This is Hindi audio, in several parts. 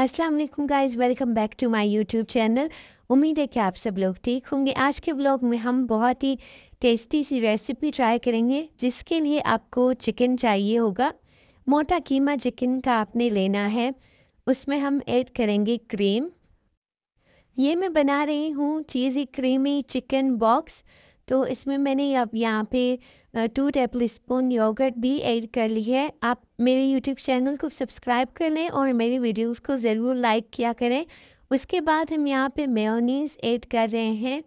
अस्सलाम वालेकुम welcome back to my YouTube channel उम्मीद है कि आप सब लोग ठीक होंगे आज के ब्लॉग में हम बहुत ही टेस्टी सी रेसिपी ट्राई करेंगे जिसके लिए आपको चिकन चाहिए होगा मोटा कीमा चिकन का आपने लेना है उसमें हम ऐड करेंगे क्रीम ये मैं बना रही हूँ चीज़ी क्रीमी चिकन बॉक्स तो इसमें मैंने अब यहाँ पे टू टेबल स्पून योगर्ट भी ऐड कर ली है आप मेरे यूट्यूब चैनल को सब्सक्राइब कर लें और मेरी वीडियोस को ज़रूर लाइक किया करें उसके बाद हम यहाँ पे मेयोनीज़ ऐड कर रहे हैं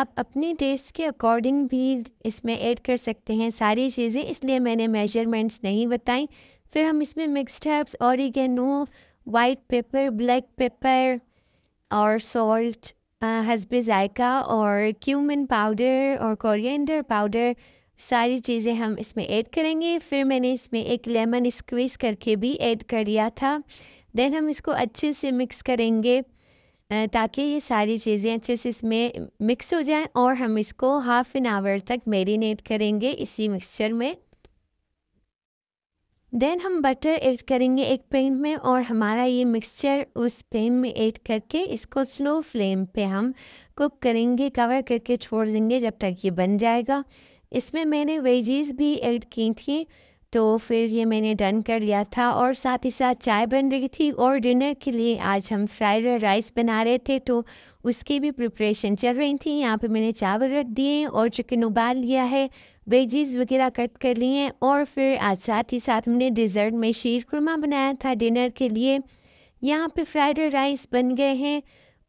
आप अपने टेस्ट के अकॉर्डिंग भी इसमें ऐड कर सकते हैं सारी चीज़ें इसलिए मैंने मेजरमेंट्स नहीं बताई फिर हम इसमें मिक्सड हर्ब्स और वाइट पेपर ब्लैक पेपर और सॉल्ट अ, ज़ायक़ा और क्यूमिन पाउडर और कोरिएंडर पाउडर सारी चीज़ें हम इसमें ऐड करेंगे। फिर मैंने इसमें एक लेमन स्क्वीज़ करके भी ऐड कर दिया था। देन हम इसको अच्छे से मिक्स करेंगे ताकि ये सारी चीज़ें अच्छे से इसमें मिक्स हो जाएं और हम इसको हाफ़ एन आवर तक मेरीनेट करेंगे इसी मिक्सचर में। देन हम बटर ऐड करेंगे एक पैन में और हमारा ये मिक्सचर उस पैन में ऐड करके इसको स्लो फ्लेम पे हम कुक करेंगे कवर करके छोड़ देंगे जब तक ये बन जाएगा इसमें मैंने वेजीज़ भी ऐड की थी तो फिर ये मैंने डन कर लिया था और साथ ही साथ चाय बन रही थी और डिनर के लिए आज हम फ्राइड राइस बना रहे थे तो उसकी भी प्रिपरेशन चल रही थी यहाँ पे मैंने चावल रख दिए और चिकन उबाल लिया है वेजीज वगैरह कट कर लिए और फिर आज साथ ही साथ हमने डिज़र्ट में शीर कुरमा बनाया था डिनर के लिए यहाँ पे फ्राइड राइस बन गए हैं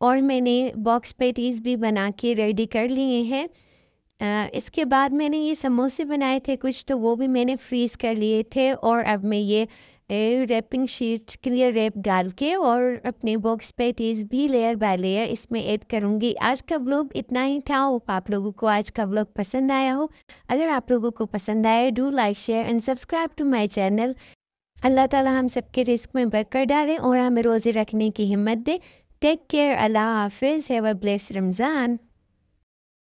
और मैंने बॉक्स पेटीज़ भी बना के रेडी कर लिए हैं इसके बाद मैंने ये समोसे बनाए थे कुछ तो वो भी मैंने फ्रीज़ कर लिए थे और अब मैं ये रैपिंग शीट क्लियर रैप डाल के और अपने बॉक्स पे टीज भी लेयर बाय लेयर इसमें ऐड करूँगी आज का ब्लॉग इतना ही था होप आप लोगों को आज का ब्लॉग पसंद आया हो अगर आप लोगों को पसंद आए do like share and subscribe to my channel अल्लाह ताला हम सबके रिस्क में बरकर डाले और हमें रोज़े रखने की हिम्मत दे टेक केयर अल्लाह हाफिज़ हैव अ ब्लेस रमज़ान